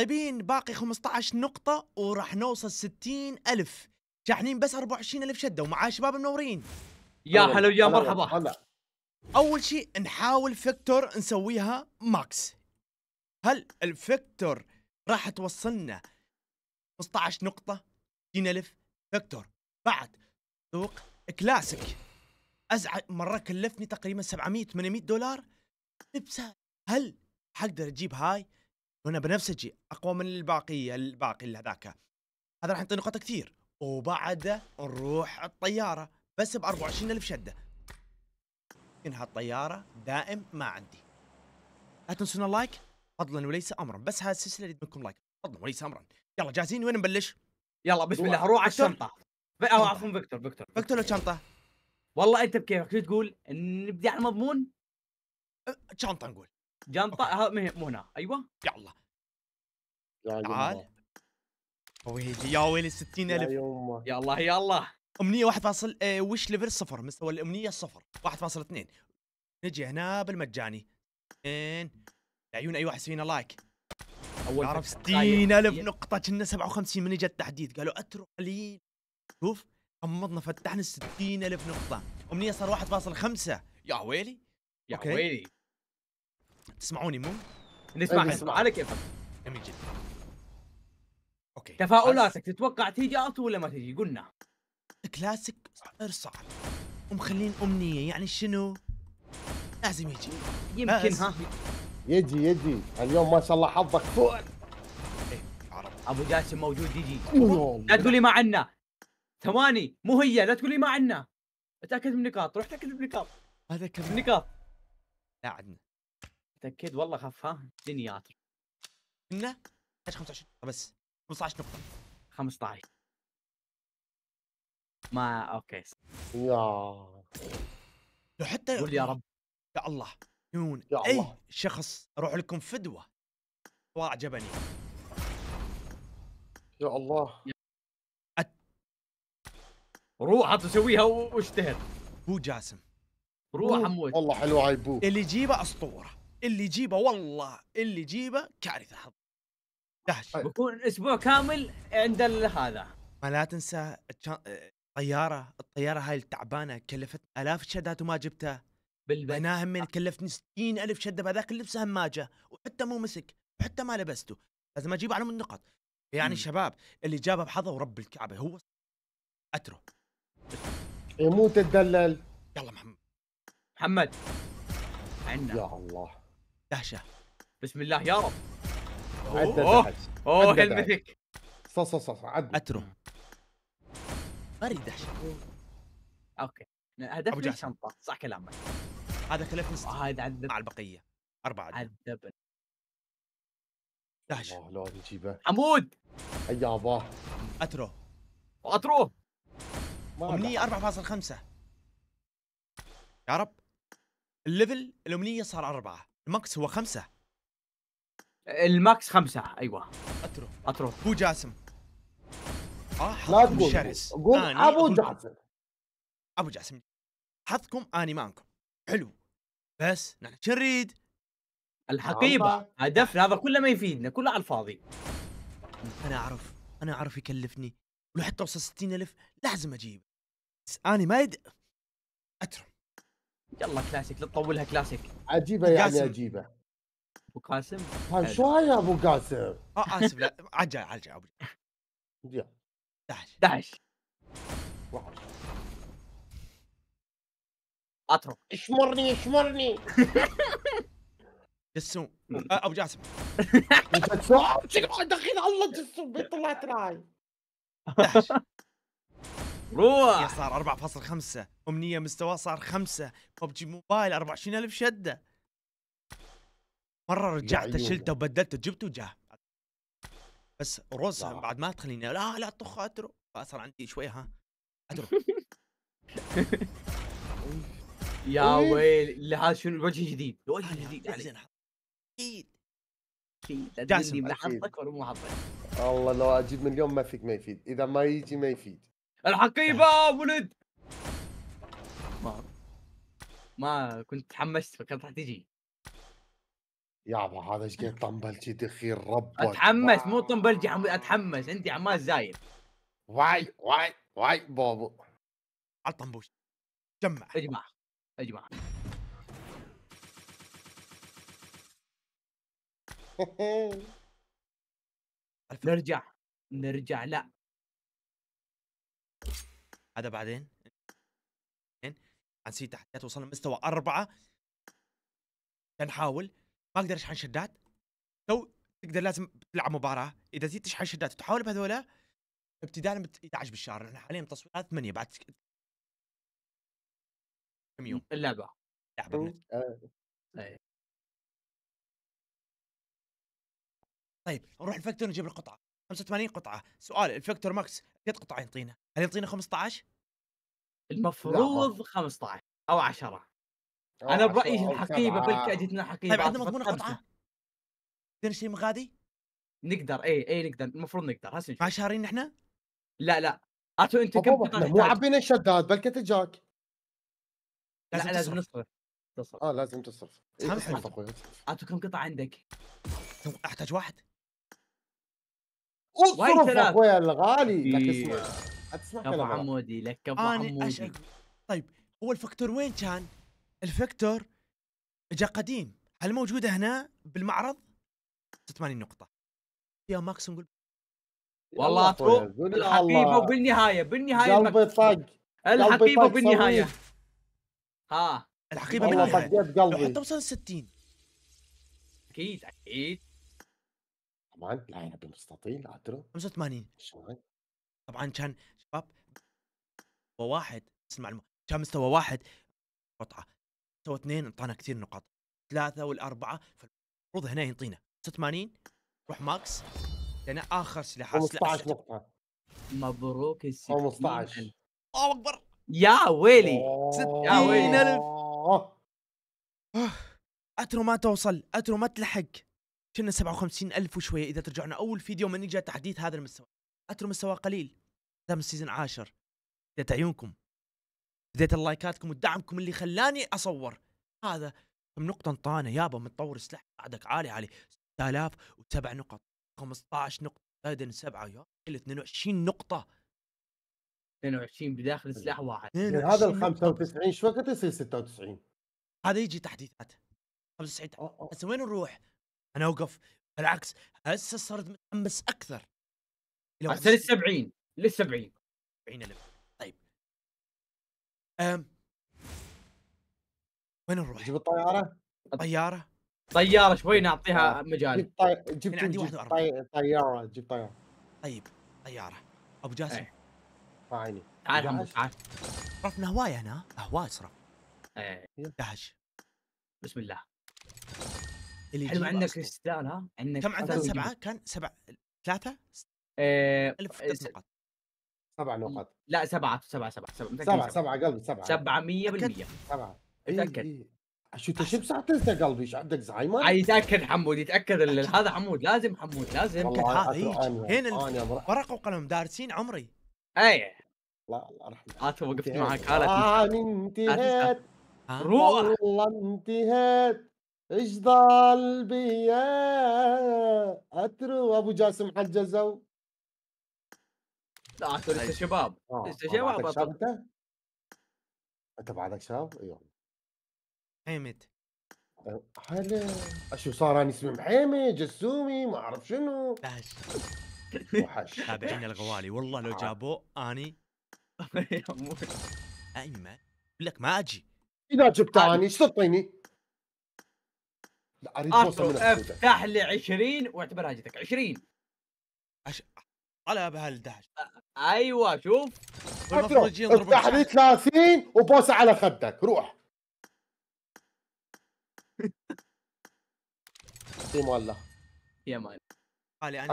طيبين باقي 15 نقطة وراح نوصل 60 ألف شاحنين بس 24 ألف شدة ومعاه شباب منورين يا هلا ويا مرحبا هلا أول شيء نحاول فيكتور نسويها ماكس هل الفيكتور راح توصلنا 15 نقطة 60 ألف فيكتور بعد سوق كلاسيك أزعج مرة كلفني تقريبا 700 800 دولار لبسة طيب، هل حقدر أجيب هاي هنا بنفسجي اقوى من الباقي الباقي اللي هذاك هذا راح يعطي نقاط كثير وبعده نروح الطياره بس ب 24000 شده انها الطياره دائم ما عندي لا تنسون اللايك فضلا وليس امرا بس هذه السلسله اللي منكم لايك فضلا وليس امرا يلا جاهزين وين نبلش؟ يلا بسم الله روح على الشنطه او عفوا فيكتور فيكتور فيكتور لو شنطه والله انت بكيفك شو تقول؟ نبدا على المضمون؟ أه، شنطه نقول جنطه مو هنا ايوه يلا تعال ويلي يا ويلي 60000 يا الله يا الله امنيه 1 فاصل اه وش ليفل صفر مستوى الامنيه صفر 1.2 نجي هنا بالمجاني اثنين عيون اي أيوة، واحد فينا لايك اول تعرف طيب، 60000 طيب. نقطه كنا 57 من اجى التحديث قالوا اترك قليل شوف غمضنا فتحنا 60000 نقطه امنيه صار 1.5 يا ويلي يا ويلي تسمعوني مو؟ إيه، نسمع على كيفك جميل جدا اوكي تفاؤلاتك تتوقع تيجي ارتو ولا ما تيجي قلنا كلاسيك صار صعب ومخلين امنيه يعني شنو؟ لازم يجي يمكن ها يجي يجي اليوم ما شاء الله حظك فوق إيه، ابو جاسم موجود يجي لا تقولي ما عنا ثواني مو هي لا تقولي ما عنا اتاكد من النقاط روح تاكد من النقاط هذا كم نقاط لا عندنا تاكد والله خف ها دنيا كنا 25 آه، بس 15 نقطه 15 ما اوكي يا لو حتى قول يا رب يا الله يون يا اي الله. شخص اروح لكم فدوه واعجبني يا الله أت... روح سويها واشتهر بو جاسم روح عمود والله حلوه هاي بو اللي يجيبه اسطوره اللي يجيبه والله اللي يجيبه كارثه حظ دهش طيب. بكون اسبوع كامل عند هذا ما لا تنسى الطياره الطياره هاي التعبانه كلفت الاف الشدات وما جبتها بالبنت هم كلفني آه. كلفتني 60 الف شده بهذاك اللبس هم ما جاء وحتى مو مسك وحتى ما لبسته لازم اجيب على النقط يعني شباب اللي جابه بحظه ورب الكعبه هو اترك يموت إيه، الدلل يلا محمد محمد عندنا يا الله دهشه بسم الله يا رب اوه اوه هلمتك صح صح صح عد اترو ما اريد دهشه اوكي هدفنا شنطه صح كلامك هذا خلف نص آه، هذا عذب مع البقيه اربعه عذب دهشه لا لو يجيبه حمود يا با اترو اترو امنيه 4.5 يا رب الليفل الامنيه صار اربعه الماكس هو خمسة الماكس خمسة ايوه اترو اترو ابو جاسم اه لا تقول شرس. قول آه، ابو جاسم ابو جاسم حظكم اني آه، مانكم حلو بس نحن شو نريد؟ الحقيبة هدفنا هذا كله ما يفيدنا كله على الفاضي انا اعرف انا اعرف يكلفني ولو حتى اوصل 60000 لازم اجيب بس اني ما يد أترك يلا كلاسيك لا تطولها كلاسيك عجيبه يعني عجيبه ابو قاسم شو هاي يا ابو قاسم؟ اه اسف لا عجل عجل ابو 11 11 اترك اشمرني اشمرني جسوم آه، ابو جاسم دخيل الله جسوم بيطلع تراي روح صار 4.5 امنيه مستواه صار 5 ببجي موبايل 24000 شده مره رجعته شلته وبدلته جبته وجاه بس روز بعد ما تخليني لا لا طخ اترو صار عندي شويه ها اترو يا ويل هذا شنو الوجه الجديد الوجه الجديد زين اكيد جاسم حطك ولا مو حطك والله لو اجيب مليون ما فيك ما يفيد اذا ما يجي ما يفيد الحقيبه ولد ما ما كنت تحمست فكرت راح تجي يا ابو هذا ايش قد طنبلجي دخيل ربك اتحمس مو طنبلجي اتحمس انت حماس زايد واي واي واي بابا على الطنبوش جمع اجمع اجمع نرجع نرجع لا هذا بعدين عن سي تحديات وصلنا مستوى أربعة نحاول ما اقدر اشحن شدات لو تقدر لازم تلعب مباراه اذا زيد تشحن شدات وتحاول بهذولا ابتداء من 11 بالشهر احنا حاليا تصويرات 8 بعد كم يوم اللعبه لعبه أيوة. طيب نروح الفاكتور نجيب القطعه 85 قطعه سؤال الفاكتور ماكس قد قطعه يعطينا هل يعطينا 15 المفروض 15 او 10 انا برايي الحقيبه بالكاد اجتنا حقيبه طيب عندنا مضمون قطعه؟ عندنا شيء مغادي؟ نقدر اي اي نقدر المفروض نقدر هسه نشوف شهرين نحن؟ لا لا اتو انت كم قطعه مو عبينا الشداد بل تجاك لا لازم, لازم نصرف تصرف اه لازم تصرف إيه، اتو كم قطعه عندك؟ احتاج واحد اصرف اخوي الغالي لك كفو عمودي لك كفو عمودي أشك... طيب هو الفكتور وين كان؟ الفكتور جاء قديم هل موجوده هنا بالمعرض؟ 86 نقطه يا ماكس نقول والله الحقيبه وبالنهايه بالنهايه قلبي طق الحقيبه بالنهايه ها الحقيبه بالنهايه قلبي حتى وصل 60 اكيد اكيد طبعا لا يعني بالمستطيل ادرو 85 طبعا كان شباب مستوى واحد بس كان مستوى واحد قطعه مستوى اثنين انطانا كثير نقاط ثلاثه والاربعه فالمفروض هنا ينطينا 86 روح ماكس لان اخر سلاح 15 نقطه مبروك ال 15 الله اكبر يا ويلي 60000 اترو ما توصل اترو ما تلحق كنا 57000 وشويه اذا ترجعنا اول فيديو من جاء تحديث هذا المستوى اترو مستوى قليل تم السيزون عاشر بديت عيونكم بديت اللايكاتكم ودعمكم اللي خلاني اصور هذا كم نقطة انطانة يابا متطور سلاح بعدك عالي عالي 6007 نقط 15 نقطة بعدين سبعة يا 22 نقطة 22 بداخل سلاح واحد من هذا ال 95 شو وقت يصير 96 هذا يجي تحديثات 95 هسه وين نروح؟ انا اوقف بالعكس هسه صرت متحمس اكثر هسه 70 لل 70 70 طيب أم. وين نروح؟ جيب الطياره؟ الطياره؟ طياره شوي طيب. نعطيها آه، مجال جيب طي... جيب عندي 41 طياره جيب طياره طيب طياره ابو جاسم إيه. فاعلي تعال هم تعال صرفنا هوايه هنا هوايه صرف 11 إيه. بسم الله اللي حلو عندنا كريستال ها عندنا كم عندنا سبعه كان سبعه ثلاثه؟ ايه 1000 نقاط إيه، سبع نقاط لا سبعة سبعة سبعة سبعة سبعة سبعة قلبي سبعة سبعة مية بالمية سبعة اتأكد شو انت شو تنسى قلبي ايش عندك زهايمر؟ تاكد حمود يتاكد هذا حمود لازم حمود لازم هنا ورقه وقلم دارسين عمري اي لا الله يرحمه هات وقفت معك آه، انا انتهيت روح والله انتهيت ايش ضال بيا اترو ابو جاسم حجزو لا اعتقد شباب آه، شباب انت؟ انت بعدك شاب؟ ايوه أه، والله هلا شو صار انا اسمي محيمي جسومي ما اعرف شنو دهش وحش تابعين الغوالي والله لو جابوه اني ايمه لك ما اجي اذا جبت اني ايش تعطيني؟ اريد فرصه افتح لي 20 واعتبرها جتك 20 عش... بهالدهش ايوه شوف افتح لي 30 وبوسه على خدك روح يا مال يا مال قالي يعني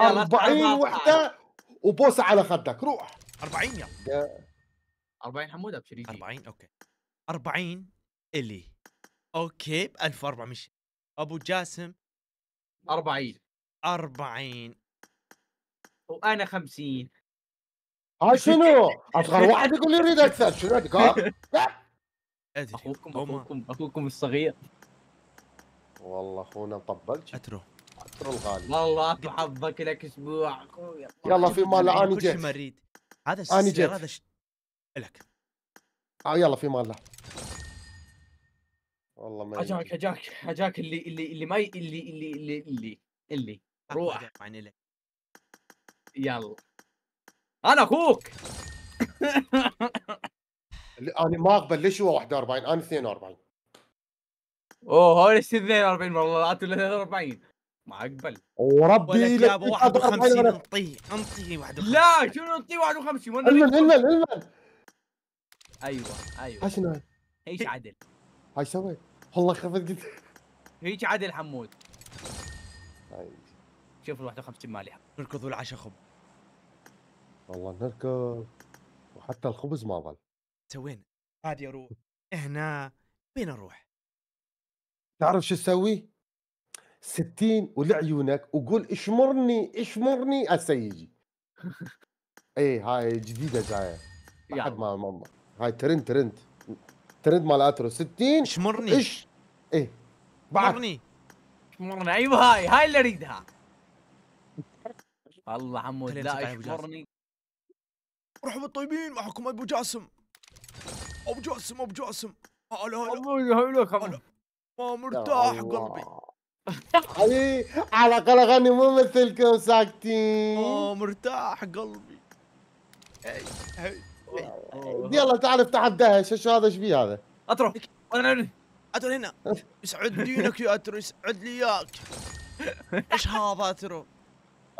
انا بس... 40 وحده وبوسه على خدك روح 40 يلا 40 حمود ابشر 40 اوكي 40 الي اوكي ب 1400 ابو جاسم 40 40 وانا 50 ها شنو؟ اصغر واحد يقول يريد اكثر شنو عندك اخوكم اخوكم اخوكم الصغير والله اخونا مطبل اترو اترو الغالي والله في حظك لك اسبوع اخوي يلا في مال اني جيت كل مريد هذا السيارة جيت هذا لك آه يلا في مال والله ما اجاك اجاك اجاك اللي اللي اللي ما اللي اللي اللي اللي روح يلا انا اخوك انا ما اقبل ليش هو 41 انا 42 اوه هو ليش 42 والله لا تقول 42 ما اقبل وربي لك يابا 51 انطي انطي 51 لا شنو انطي 51 المن المن المن ايوه ايوه شنو ايش عدل هاي سوي والله خفت قلت هيك عدل حمود شوف ال 51 مالها نركض والعشاء خب والله نركض وحتى الخبز ما ظل وين؟ عادي اروح هنا وين اروح تعرف شو تسوي؟ ستين ولعيونك وقول اشمرني اشمرني هسه يجي ايه هاي جديده جايه بعد ما ماما هاي ترند ترند ترند مال اترو 60 اشمرني ايش ايه بعد اشمرني اشمرني ايوه هاي هاي اللي اريدها الله عمود لا يشكرني مرحبا طيبين معكم ابو جاسم ابو جاسم ابو جاسم هلا هلا هلا ما مرتاح قلبي علي على الاقل اغني مو مثلكم ساكتين اه مرتاح قلبي يلا تعال افتح الدهش شو هذا ايش فيه هذا؟ اترو انا اترو هنا يسعد دينك يا اترو يسعد لي اياك ايش هذا اترو؟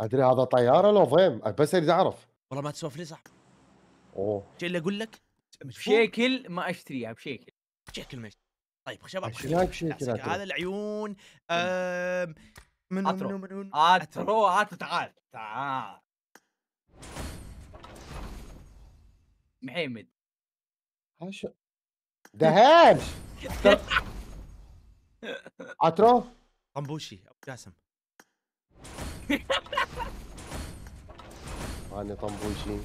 ادري هذا طياره لو ضيم بس اريد اعرف والله ما تسولف لي صح اوه شو اللي اقول لك بشكل ما اشتريها بشكل بشكل ما اشتريها طيب شباب هذا العيون من اترو من اترو اترو تعال تعال محمد هاشو دهان اترو طنبوشي ابو جاسم انا طنبوشي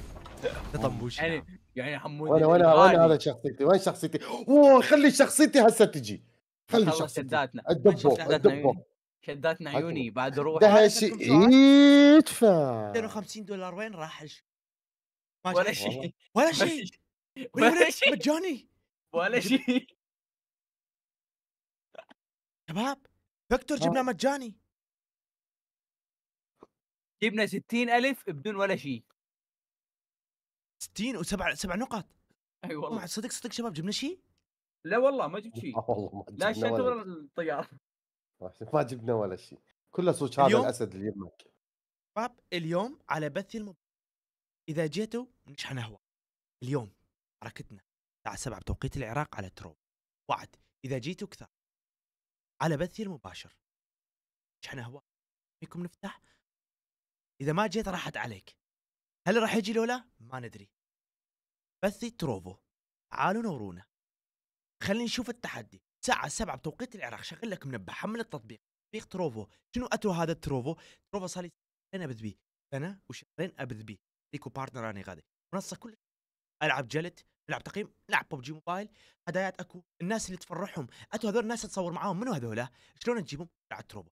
طنبوشي يعني يعني حمودي وانا وانا وانا هذا شخصيتي وين شخصيتي؟ اوه خلي شخصيتي هسه تجي خلي شخصيتي الدبو الدبو شداتنا عيوني بعد روح ده شيء يدفع 52 دولار وين راح ولا شيء ولا شيء ولا شيء مجاني ولا شيء شباب فيكتور جبناه مجاني جبنا 60000 بدون ولا شيء 60 وسبع سبع نقط اي أيوة والله صدق صدق شباب جبنا شيء؟ لا والله ما جبت شيء والله ما لا شيء ولا الطياره ما جبنا ولا شيء كله صوت هذا الاسد اللي يمك شباب اليوم على بث الموبايل اذا جيتوا نشحن هوا اليوم حركتنا الساعه 7 بتوقيت العراق على ترو وعد اذا جيتوا كثر على بثي المباشر شحن هوا فيكم نفتح اذا ما جيت راحت عليك هل راح يجي لولا ما ندري بثي تروفو تعالوا نورونا خلينا نشوف التحدي الساعة سبعة بتوقيت العراق شغل لك منبه حمل التطبيق تطبيق تروفو شنو اترو هذا التروفو تروفو صار لي سنتين ابد بيه سنة وشهرين ابد بيه ليكو بارتنر راني غادي منصة كل العب جلت العب تقييم العب ببجي موبايل هدايات اكو الناس اللي تفرحهم اتو هذول الناس تصور معاهم منو هذولا شلون تجيبهم العب تروفو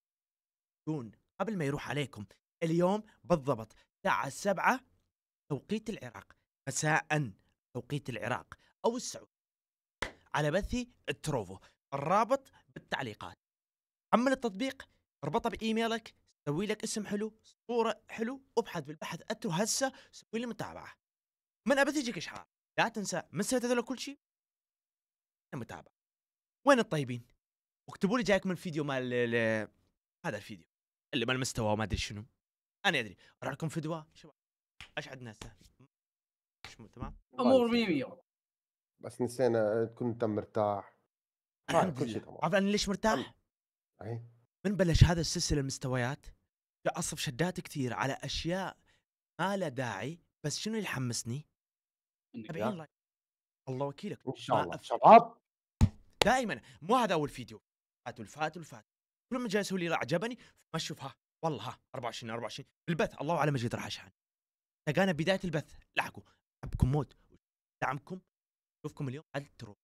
دون قبل ما يروح عليكم اليوم بالضبط الساعة 7 توقيت العراق مساء توقيت العراق أو السعودية على بثي التروفو الرابط بالتعليقات حمل التطبيق اربطه بإيميلك سوي لك اسم حلو صورة حلو وابحث بالبحث أترو هسه سوي لي متابعة من أبث يجيك إشعار لا تنسى من سويت هذول كل شيء متابعة وين الطيبين واكتبوا لي جايك من الفيديو مال هذا الفيديو اللي مال مستوى وما ادري شنو انا ادري راكم فدوى شباب اشعد ناس تمام امور بيبي بس نسينا تكون انت مرتاح عارف انا طيب، ليش مرتاح؟ اي من بلش هذا السلسله المستويات اصف شدات كثير على اشياء ما لها داعي بس شنو اللي حمسني؟ 70 الله وكيلك ان شاء الله شباب دائما مو هذا اول فيديو فات والفات والفات كل ما جالس يسوي لي عجبني ما اشوف ها والله ها 24 24 بالبث الله اعلم ايش راح اشحن تلقانا بدايه البث لحقوا حبكم موت دعمكم اشوفكم اليوم على الترو